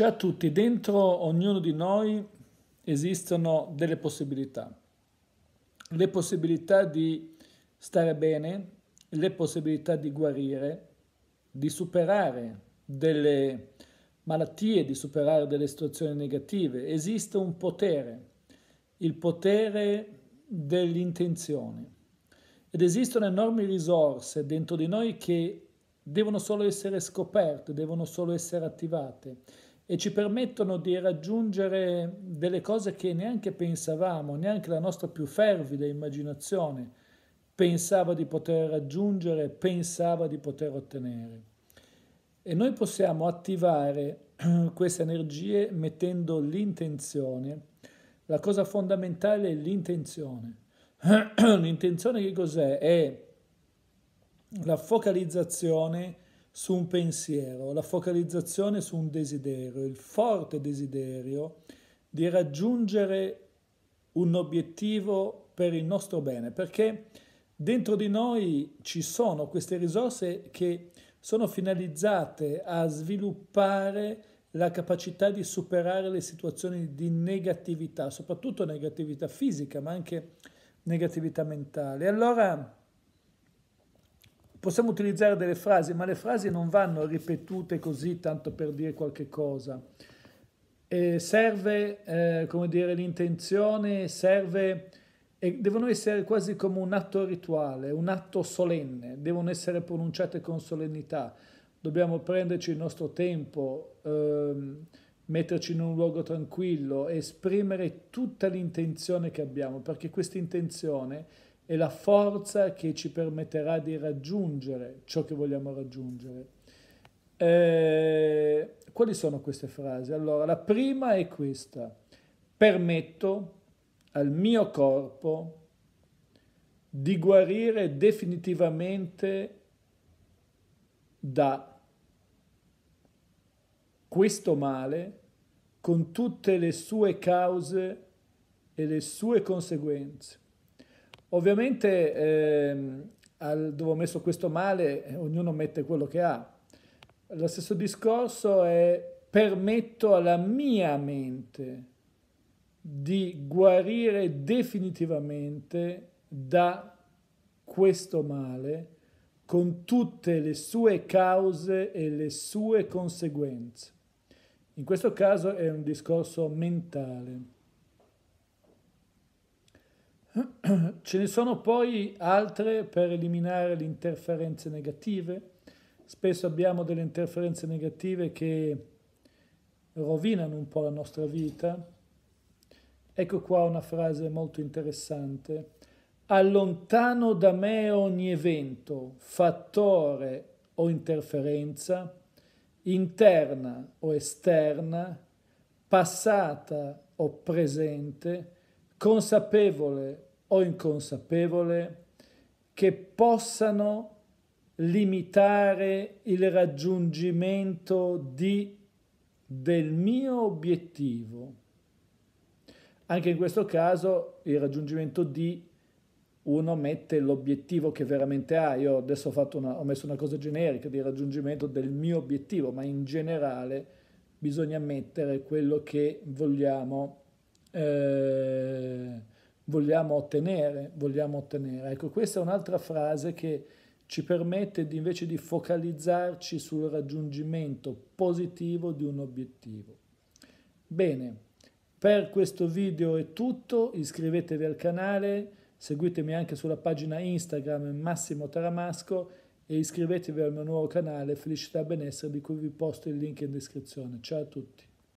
Ciao a tutti, dentro ognuno di noi esistono delle possibilità. Le possibilità di stare bene, le possibilità di guarire, di superare delle malattie, di superare delle situazioni negative. Esiste un potere, il potere dell'intenzione. Ed esistono enormi risorse dentro di noi che devono solo essere scoperte, devono solo essere attivate e ci permettono di raggiungere delle cose che neanche pensavamo, neanche la nostra più fervida immaginazione pensava di poter raggiungere, pensava di poter ottenere. E noi possiamo attivare queste energie mettendo l'intenzione. La cosa fondamentale è l'intenzione. l'intenzione che cos'è? È la focalizzazione su un pensiero, la focalizzazione su un desiderio, il forte desiderio di raggiungere un obiettivo per il nostro bene, perché dentro di noi ci sono queste risorse che sono finalizzate a sviluppare la capacità di superare le situazioni di negatività, soprattutto negatività fisica, ma anche negatività mentale. Allora possiamo utilizzare delle frasi, ma le frasi non vanno ripetute così tanto per dire qualche cosa. E serve, eh, come dire, l'intenzione, serve, e devono essere quasi come un atto rituale, un atto solenne, devono essere pronunciate con solennità. Dobbiamo prenderci il nostro tempo, ehm, metterci in un luogo tranquillo, esprimere tutta l'intenzione che abbiamo, perché questa intenzione è la forza che ci permetterà di raggiungere ciò che vogliamo raggiungere. Eh, quali sono queste frasi? Allora, la prima è questa. Permetto al mio corpo di guarire definitivamente da questo male con tutte le sue cause e le sue conseguenze. Ovviamente ehm, al, dove ho messo questo male, eh, ognuno mette quello che ha. Lo stesso discorso è permetto alla mia mente di guarire definitivamente da questo male con tutte le sue cause e le sue conseguenze. In questo caso è un discorso mentale. Ce ne sono poi altre per eliminare le interferenze negative. Spesso abbiamo delle interferenze negative che rovinano un po' la nostra vita. Ecco qua una frase molto interessante. Allontano da me ogni evento, fattore o interferenza, interna o esterna, passata o presente, consapevole o inconsapevole, che possano limitare il raggiungimento di, del mio obiettivo. Anche in questo caso il raggiungimento di uno mette l'obiettivo che veramente ha. Io adesso ho, una, ho, messo una cosa generica di raggiungimento del mio obiettivo, ma in generale bisogna mettere quello che vogliamo eh, vogliamo ottenere, vogliamo ottenere. Ecco, questa è un'altra frase che ci permette di, invece di focalizzarci sul raggiungimento positivo di un obiettivo. Bene, per questo video è tutto, iscrivetevi al canale, seguitemi anche sulla pagina Instagram Massimo Taramasco e iscrivetevi al mio nuovo canale Felicità Benessere di cui vi posto il link in descrizione. Ciao a tutti!